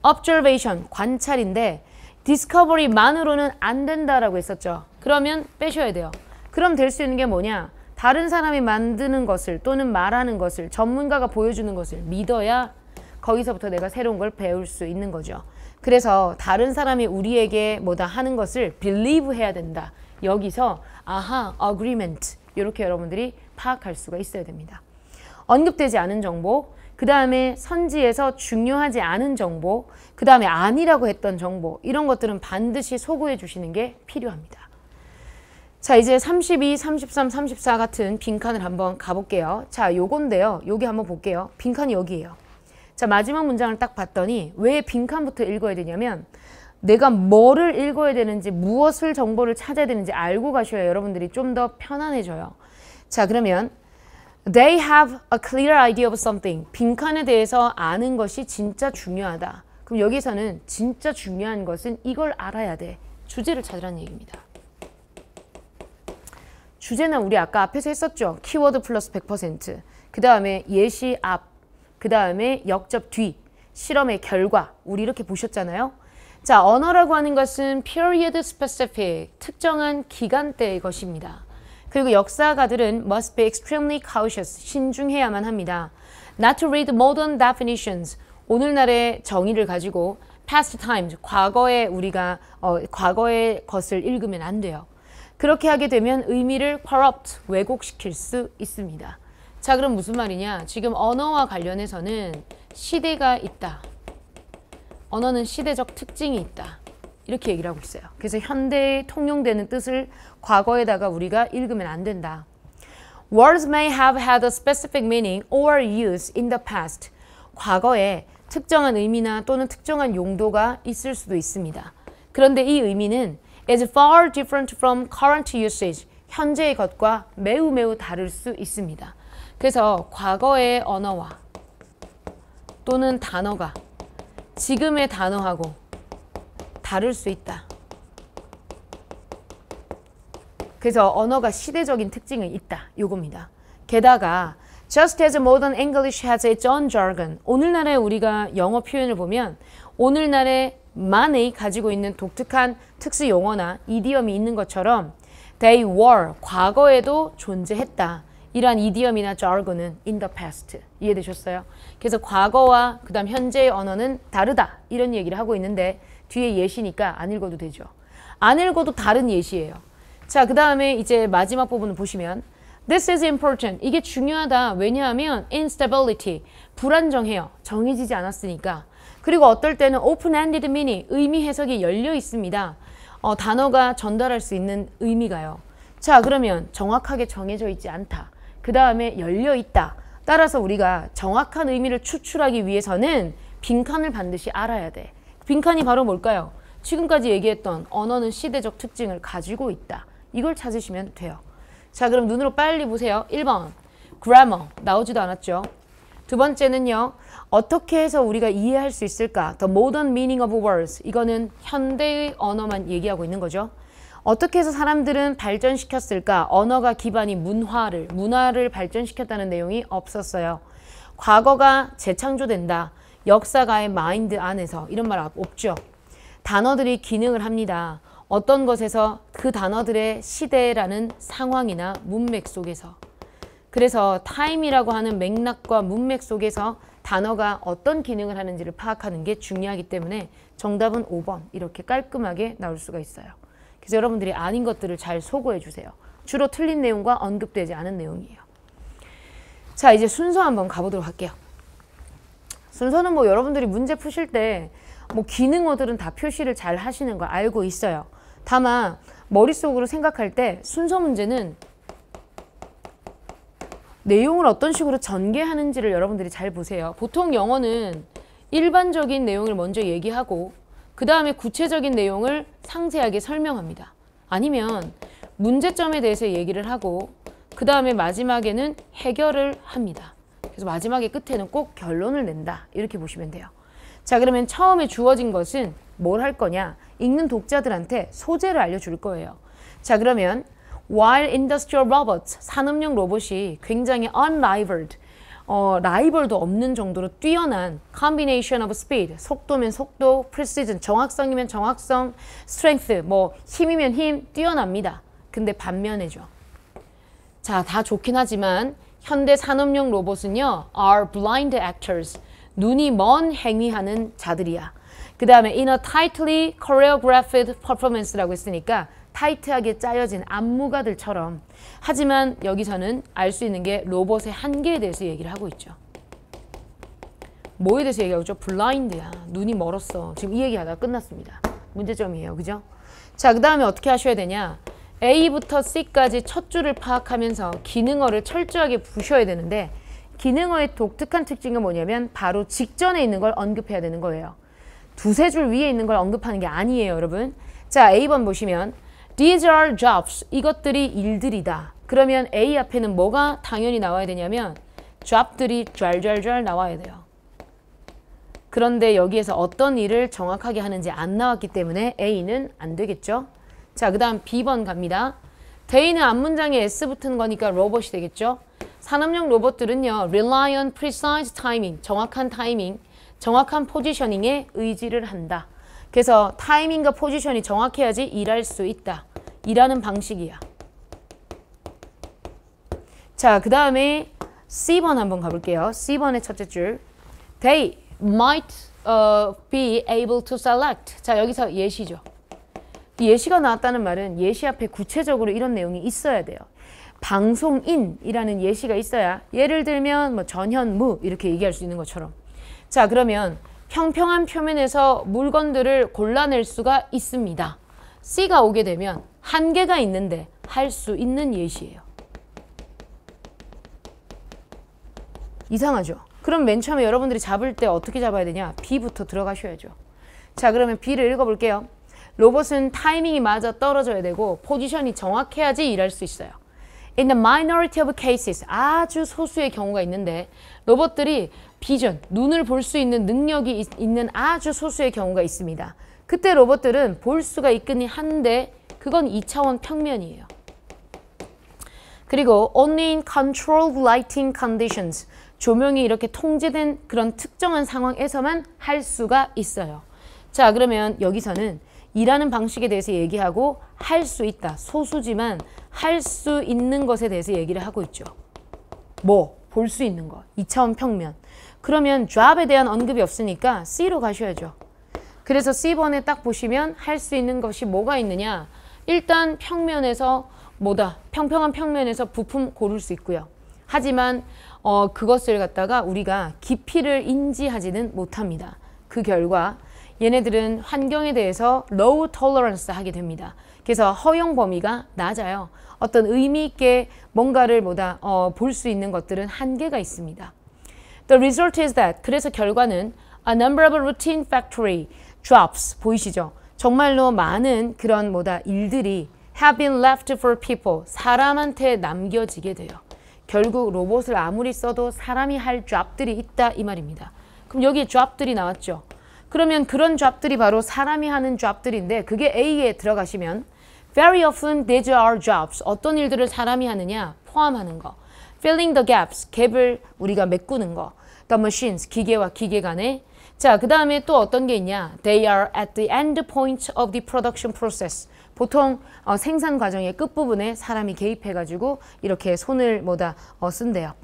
observation, 관찰인데 디스커버리만으로는 안 된다라고 했었죠. 그러면 빼셔야 돼요. 그럼 될 수 있는 게 뭐냐? 다른 사람이 만드는 것을 또는 말하는 것을 전문가가 보여주는 것을 믿어야 거기서부터 내가 새로운 걸 배울 수 있는 거죠. 그래서 다른 사람이 우리에게 뭐다 하는 것을 believe 해야 된다. 여기서 아하, agreement 이렇게 여러분들이 파악할 수가 있어야 됩니다. 언급되지 않은 정보, 그 다음에 선지에서 중요하지 않은 정보, 그 다음에 아니라고 했던 정보 이런 것들은 반드시 소구해 주시는 게 필요합니다. 자 이제 32, 33, 34 같은 빈칸을 한번 가볼게요. 자 요건데요. 여기 한번 볼게요. 빈칸이 여기예요. 자 마지막 문장을 딱 봤더니 왜 빈칸부터 읽어야 되냐면 내가 뭐를 읽어야 되는지 무엇을 정보를 찾아야 되는지 알고 가셔야 여러분들이 좀 더 편안해져요. 자 그러면 They have a clear idea of something. 빈칸에 대해서 아는 것이 진짜 중요하다. 그럼 여기서는 진짜 중요한 것은 이걸 알아야 돼. 주제를 찾으라는 얘기입니다. 주제는 우리 아까 앞에서 했었죠. 키워드 플러스 100%. 그 다음에 예시 앞. 그 다음에 역접 뒤. 실험의 결과. 우리 이렇게 보셨잖아요. 자, 언어라고 하는 것은 period specific. 특정한 기간대의 것입니다. 그리고 역사가들은 must be extremely cautious, 신중해야만 합니다. Not to read modern definitions, 오늘날의 정의를 가지고 past times, 과거에 우리가 어, 과거의 것을 읽으면 안 돼요. 그렇게 하게 되면 의미를 corrupt, 왜곡시킬 수 있습니다. 자 그럼 무슨 말이냐 지금 언어와 관련해서는 시대가 있다 언어는 시대적 특징이 있다 이렇게 얘기를 하고 있어요. 그래서 현대에 통용되는 뜻을 과거에다가 우리가 읽으면 안 된다. Words may have had a specific meaning or use in the past. 과거에 특정한 의미나 또는 특정한 용도가 있을 수도 있습니다. 그런데 이 의미는 is far different from current usage. 현재의 것과 매우 매우 다를 수 있습니다. 그래서 과거의 언어와 또는 단어가 지금의 단어하고 다를 수 있다. 그래서 언어가 시대적인 특징이 있다. 요겁니다. 게다가 Just as modern English has its own jargon. 오늘날의 우리가 영어 표현을 보면 오늘날의 만의 가지고 있는 독특한 특수 용어나 이디엄이 있는 것처럼 they were 과거에도 존재했다. 이러한 이디엄이나 jargon은 in the past 이해되셨어요? 그래서 과거와 그다음 현재의 언어는 다르다 이런 얘기를 하고 있는데 뒤에 예시니까 안 읽어도 되죠. 안 읽어도 다른 예시예요. 자, 그 다음에 이제 마지막 부분을 보시면 This is important. 이게 중요하다. 왜냐하면 instability, 불안정해요. 정해지지 않았으니까. 그리고 어떨 때는 open-ended meaning, 의미 해석이 열려 있습니다. 어, 단어가 전달할 수 있는 의미가요. 자, 그러면 정확하게 정해져 있지 않다. 그 다음에 열려 있다. 따라서 우리가 정확한 의미를 추출하기 위해서는 빈칸을 반드시 알아야 돼. 빈칸이 바로 뭘까요? 지금까지 얘기했던 언어는 시대적 특징을 가지고 있다. 이걸 찾으시면 돼요. 자 그럼 눈으로 빨리 보세요. 1번 grammar 나오지도 않았죠. 두 번째는요. 어떻게 해서 우리가 이해할 수 있을까? The modern meaning of words. 이거는 현대의 언어만 얘기하고 있는 거죠. 어떻게 해서 사람들은 발전시켰을까? 언어가 기반이 문화를, 문화를 발전시켰다는 내용이 없었어요. 과거가 재창조된다. 역사가의 마인드 안에서 이런 말 없죠. 단어들이 기능을 합니다. 어떤 것에서 그 단어들의 시대라는 상황이나 문맥 속에서 그래서 타임이라고 하는 맥락과 문맥 속에서 단어가 어떤 기능을 하는지를 파악하는 게 중요하기 때문에 정답은 5번 이렇게 깔끔하게 나올 수가 있어요. 그래서 여러분들이 아닌 것들을 잘 소고해 주세요. 주로 틀린 내용과 언급되지 않은 내용이에요. 자 이제 순서 한번 가보도록 할게요. 순서는 뭐 여러분들이 문제 푸실 때 뭐 기능어들은 다 표시를 잘 하시는 걸 알고 있어요. 다만 머릿속으로 생각할 때 순서 문제는 내용을 어떤 식으로 전개하는지를 여러분들이 잘 보세요. 보통 영어는 일반적인 내용을 먼저 얘기하고 그 다음에 구체적인 내용을 상세하게 설명합니다. 아니면 문제점에 대해서 얘기를 하고 그 다음에 마지막에는 해결을 합니다. 그래서 마지막에 끝에는 꼭 결론을 낸다. 이렇게 보시면 돼요. 자 그러면 처음에 주어진 것은 뭘 할 거냐? 읽는 독자들한테 소재를 알려줄 거예요. 자 그러면 While industrial robots, 산업용 로봇이 굉장히 unrivaled, 어, 라이벌도 없는 정도로 뛰어난 combination of speed, 속도면 속도, precision, 정확성이면 정확성, strength, 뭐 힘이면 힘, 뛰어납니다. 근데 반면에죠. 자, 다 좋긴 하지만 현대 산업용 로봇은요. are blind actors. 눈이 먼 행위하는 자들이야. 그 다음에 in a tightly choreographed performance라고 했으니까 타이트하게 짜여진 안무가들처럼 하지만 여기서는 알 수 있는 게 로봇의 한계에 대해서 얘기를 하고 있죠. 뭐에 대해서 얘기하고 있죠? 블라인드야. 눈이 멀었어. 지금 이 얘기하다가 끝났습니다. 문제점이에요. 그죠? 자, 그 다음에 어떻게 하셔야 되냐? A부터 C까지 첫 줄을 파악하면서 기능어를 철저하게 부셔야 되는데 기능어의 독특한 특징은 뭐냐면 바로 직전에 있는 걸 언급해야 되는 거예요. 두세 줄 위에 있는 걸 언급하는 게 아니에요, 여러분. 자, A번 보시면 These are jobs. 이것들이 일들이다. 그러면 A 앞에는 뭐가 당연히 나와야 되냐면 job들이 쫄쫄쫄 나와야 돼요. 그런데 여기에서 어떤 일을 정확하게 하는지 안 나왔기 때문에 A는 안 되겠죠? 자, 그 다음 B번 갑니다. 대인은 앞문장에 S 붙은 거니까 로봇이 되겠죠. 산업용 로봇들은요. rely on precise timing, 정확한 타이밍, 정확한 포지셔닝에 의지를 한다. 그래서 타이밍과 포지션이 정확해야지 일할 수 있다. 일하는 방식이야. 자, 그 다음에 C번 한번 가볼게요. C번의 첫째 줄. They might uh, be able to select. 자, 여기서 예시죠. 예시가 나왔다는 말은 예시 앞에 구체적으로 이런 내용이 있어야 돼요. 방송인이라는 예시가 있어야 예를 들면 뭐 전현무 이렇게 얘기할 수 있는 것처럼 자 그러면 평평한 표면에서 물건들을 골라낼 수가 있습니다. C가 오게 되면 한계가 있는데 할 수 있는 예시예요. 이상하죠? 그럼 맨 처음에 여러분들이 잡을 때 어떻게 잡아야 되냐? B부터 들어가셔야죠. 자 그러면 B를 읽어볼게요. 로봇은 타이밍이 맞아 떨어져야 되고 포지션이 정확해야지 일할 수 있어요. In the minority of cases, 아주 소수의 경우가 있는데 로봇들이 비전, 눈을 볼 수 있는 능력이 있, 있는 아주 소수의 경우가 있습니다. 그때 로봇들은 볼 수가 있긴 한데 그건 2차원 평면이에요. 그리고 only in controlled lighting conditions, 조명이 이렇게 통제된 그런 특정한 상황에서만 할 수가 있어요. 자 그러면 여기서는 일하는 방식에 대해서 얘기하고 할 수 있다. 소수지만 할 수 있는 것에 대해서 얘기를 하고 있죠. 뭐? 볼 수 있는 것. 2차원 평면. 그러면 job에 대한 언급이 없으니까 C로 가셔야죠. 그래서 C번에 딱 보시면 할 수 있는 것이 뭐가 있느냐. 일단 평면에서 뭐다. 평평한 평면에서 부품 고를 수 있고요. 하지만 어, 그것을 갖다가 우리가 깊이를 인지하지는 못합니다. 그 결과 얘네들은 환경에 대해서 low tolerance 하게 됩니다. 그래서 허용 범위가 낮아요. 어떤 의미 있게 뭔가를 보다 어, 볼수 있는 것들은 한계가 있습니다. The result is that 그래서 결과는 a number of routine factory jobs 보이시죠? 정말로 많은 그런 뭐다 일들이 have been left for people 사람한테 남겨지게 돼요. 결국 로봇을 아무리 써도 사람이 할 job들이 있다 이 말입니다. 그럼 여기 job들이 나왔죠. 그러면 그런 잡들이 바로 사람이 하는 잡들인데 그게 A에 들어가시면 Very often these are jobs. 어떤 일들을 사람이 하느냐? 포함하는 거. Filling the gaps. 갭을 우리가 메꾸는 거. The machines. 기계와 기계 간에. 자, 그 다음에 또 어떤 게 있냐? They are at the end point of the production process. 보통 어, 생산 과정의 끝부분에 사람이 개입해가지고 이렇게 손을 뭐다 어, 쓴대요.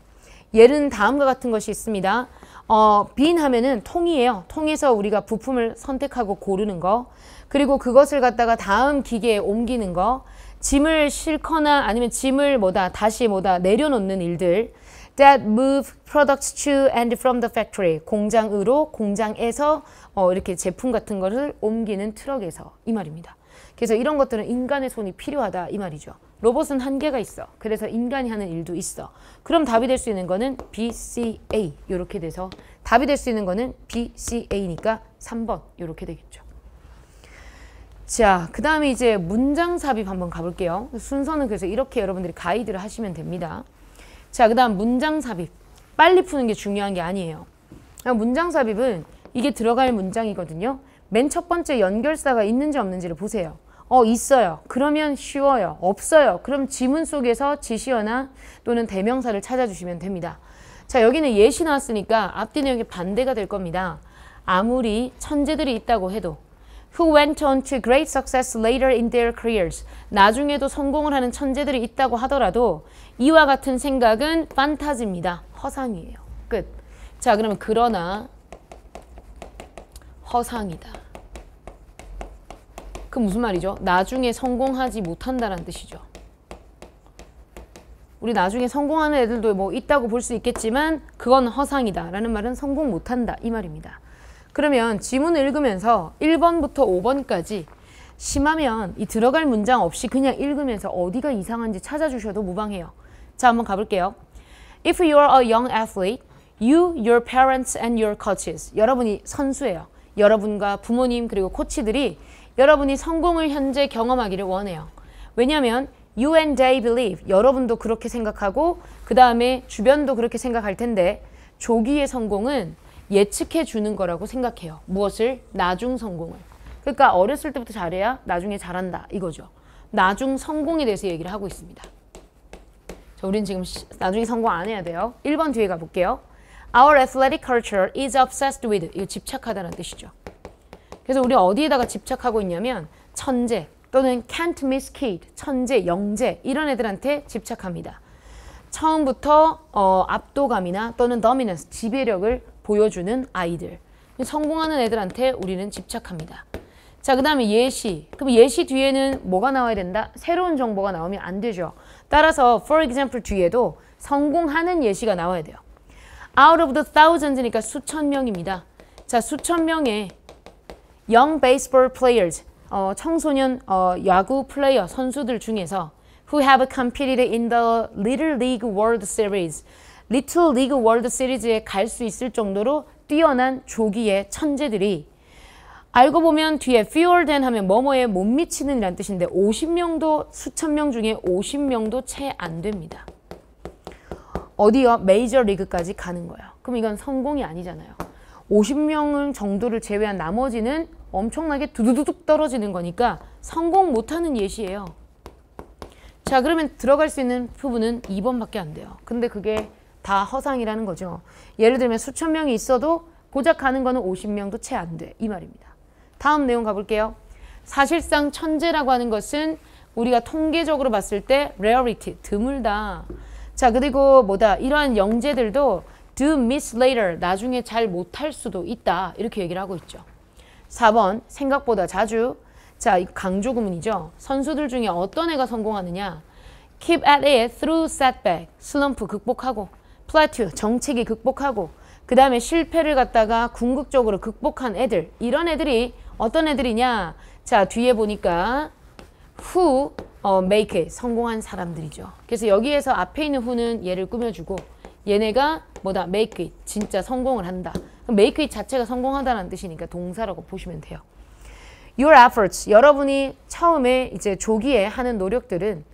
예는 다음과 같은 것이 있습니다. 어, 빈 하면은 통이에요. 통에서 우리가 부품을 선택하고 고르는 거. 그리고 그것을 갖다가 다음 기계에 옮기는 거. 짐을 싣거나 아니면 짐을 뭐다 다시 뭐다 내려놓는 일들. That move products to and from the factory. 공장으로 공장에서 어, 이렇게 제품 같은 것을 옮기는 트럭에서 이 말입니다. 그래서 이런 것들은 인간의 손이 필요하다 이 말이죠. 로봇은 한계가 있어. 그래서 인간이 하는 일도 있어. 그럼 답이 될 수 있는 거는 B, C, A 이렇게 돼서 답이 될 수 있는 거는 B, C, A니까 3번 이렇게 되겠죠. 자, 그 다음에 이제 문장 삽입 한번 가볼게요. 순서는 그래서 이렇게 여러분들이 가이드를 하시면 됩니다. 자, 그 다음 문장 삽입. 빨리 푸는 게 중요한 게 아니에요. 문장 삽입은 이게 들어갈 문장이거든요. 맨 첫 번째 연결사가 있는지 없는지를 보세요. 어 있어요. 그러면 쉬워요. 없어요. 그럼 지문 속에서 지시어나 또는 대명사를 찾아주시면 됩니다. 자 여기는 예시 나왔으니까 앞뒤 내용이 반대가 될 겁니다. 아무리 천재들이 있다고 해도 who went on to great success later in their careers. 나중에도 성공을 하는 천재들이 있다고 하더라도 이와 같은 생각은 판타지입니다. 허상이에요. 끝. 자, 그러면 그러나 허상이다. 그 무슨 말이죠? 나중에 성공하지 못한다는 라 뜻이죠. 우리 나중에 성공하는 애들도 뭐 있다고 볼 수 있겠지만 그건 허상이다 라는 말은 성공 못한다 이 말입니다. 그러면 지문을 읽으면서 1번부터 5번까지 심하면 이 들어갈 문장 없이 그냥 읽으면서 어디가 이상한지 찾아주셔도 무방해요. 자 한번 가볼게요. If you are a young athlete, you, your parents and your coaches 여러분이 선수예요. 여러분과 부모님 그리고 코치들이 여러분이 성공을 현재 경험하기를 원해요. 왜냐하면 you and they believe 여러분도 그렇게 생각하고 그 다음에 주변도 그렇게 생각할 텐데 조기의 성공은 예측해 주는 거라고 생각해요. 무엇을? 나중 성공을. 그러니까 어렸을 때부터 잘해야 나중에 잘한다 이거죠. 나중 성공에 대해서 얘기를 하고 있습니다. 자, 우린 지금 나중에 성공 안 해야 돼요. 1번 뒤에 가볼게요. Our athletic culture is obsessed with 이거 집착하다는 뜻이죠. 그래서 우리 어디에다가 집착하고 있냐면 천재 또는 can't miss kid, 천재, 영재 이런 애들한테 집착합니다. 처음부터 어, 압도감이나 또는 dominance, 지배력을 보여주는 아이들. 성공하는 애들한테 우리는 집착합니다. 자, 그 다음에 예시. 그럼 예시 뒤에는 뭐가 나와야 된다? 새로운 정보가 나오면 안 되죠. 따라서 for example 뒤에도 성공하는 예시가 나와야 돼요. out of the thousands니까 수천 명입니다. 자, 수천 명의 young baseball players, 어, 청소년 어, 야구 플레이어 선수들 중에서 who have competed in the Little League World Series, Little League World Series에 갈 수 있을 정도로 뛰어난 조기의 천재들이 알고 보면 뒤에 fewer than 하면 뭐뭐에 못 미치는 이란 뜻인데 50명도 수천 명 중에 50명도 채 안 됩니다. 어디요? 메이저 리그까지 가는 거예요 그럼 이건 성공이 아니잖아요. 50명 정도를 제외한 나머지는 엄청나게 두두두둑 떨어지는 거니까 성공 못하는 예시예요. 자 그러면 들어갈 수 있는 부분은 2번밖에 안 돼요. 근데 그게 다 허상이라는 거죠. 예를 들면 수천 명이 있어도 고작 가는 거는 50명도 채 안 돼. 이 말입니다. 다음 내용 가볼게요. 사실상 천재라고 하는 것은 우리가 통계적으로 봤을 때 rarity, 드물다. 자 그리고 뭐다 이러한 영재들도 do miss later 나중에 잘 못할 수도 있다 이렇게 얘기를 하고 있죠 4번 생각보다 자주 자, 이거 강조 구문이죠. 선수들 중에 어떤 애가 성공하느냐 keep at it through setback 슬럼프 극복하고 플라튜 정책이 극복하고 그 다음에 실패를 갖다가 궁극적으로 극복한 애들 이런 애들이 어떤 애들이냐 자 뒤에 보니까 who 어, make it 성공한 사람들이죠 그래서 여기에서 앞에 있는 who는 얘를 꾸며주고 얘네가 뭐다 make it 진짜 성공을 한다 make it 자체가 성공하다는 뜻이니까 동사라고 보시면 돼요. Your efforts, 여러분이 처음에 이제 조기에 하는 노력들은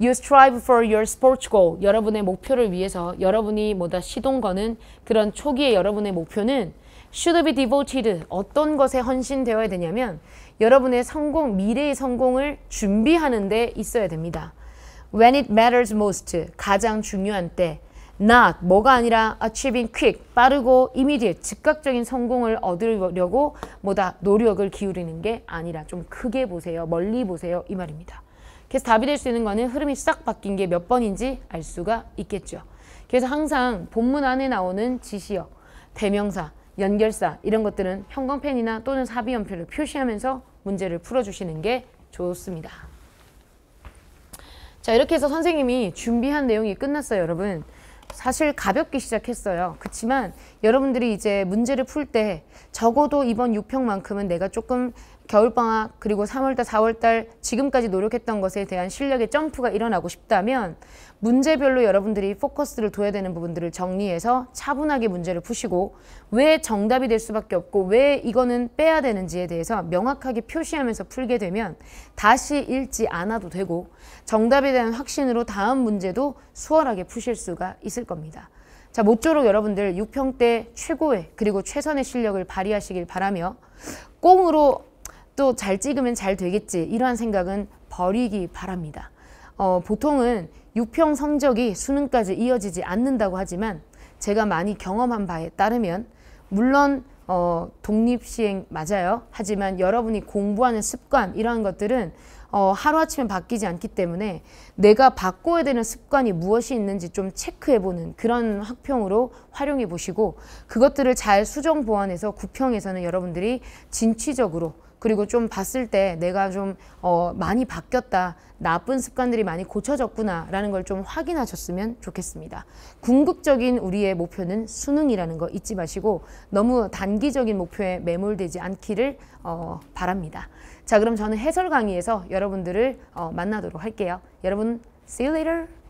You strive for your sports goal, 여러분의 목표를 위해서 여러분이 뭐다 시동 거는 그런 초기에 여러분의 목표는 should be devoted, 어떤 것에 헌신되어야 되냐면 여러분의 성공, 미래의 성공을 준비하는 데 있어야 됩니다. When it matters most, 가장 중요한 때 not 뭐가 아니라 achieving quick 빠르고 immediate 즉각적인 성공을 얻으려고 뭐다 노력을 기울이는 게 아니라 좀 크게 보세요 멀리 보세요 이 말입니다 그래서 답이 될 수 있는 거는 흐름이 싹 바뀐 게 몇 번인지 알 수가 있겠죠 그래서 항상 본문 안에 나오는 지시어 대명사 연결사 이런 것들은 형광펜이나 또는 사비연필로 표시하면서 문제를 풀어주시는 게 좋습니다 자 이렇게 해서 선생님이 준비한 내용이 끝났어요 여러분 사실 가볍게 시작했어요. 그렇지만 여러분들이 이제 문제를 풀 때 적어도 이번 6평만큼은 내가 조금 겨울방학 그리고 3월달 4월달 지금까지 노력했던 것에 대한 실력의 점프가 일어나고 싶다면 문제별로 여러분들이 포커스를 둬야 되는 부분들을 정리해서 차분하게 문제를 푸시고 왜 정답이 될 수밖에 없고 왜 이거는 빼야 되는지에 대해서 명확하게 표시하면서 풀게 되면 다시 읽지 않아도 되고 정답에 대한 확신으로 다음 문제도 수월하게 푸실 수가 있을 겁니다. 자, 모쪼록 여러분들 6평 때 최고의 그리고 최선의 실력을 발휘하시길 바라며 꽁으로 또 잘 찍으면 잘 되겠지 이러한 생각은 버리기 바랍니다. 어, 보통은 6평 성적이 수능까지 이어지지 않는다고 하지만 제가 많이 경험한 바에 따르면 물론 어, 독립시행 맞아요. 하지만 여러분이 공부하는 습관 이러한 것들은 어, 하루아침에 바뀌지 않기 때문에 내가 바꿔야 되는 습관이 무엇이 있는지 좀 체크해보는 그런 학평으로 활용해 보시고 그것들을 잘 수정 보완해서 구평에서는 여러분들이 진취적으로 그리고 좀 봤을 때 내가 좀 어, 많이 바뀌었다 나쁜 습관들이 많이 고쳐졌구나 라는 걸 좀 확인하셨으면 좋겠습니다 궁극적인 우리의 목표는 수능이라는 거 잊지 마시고 너무 단기적인 목표에 매몰되지 않기를 어, 바랍니다 자 그럼 저는 해설 강의에서 여러분들을 어, 만나도록 할게요. 여러분 see you later.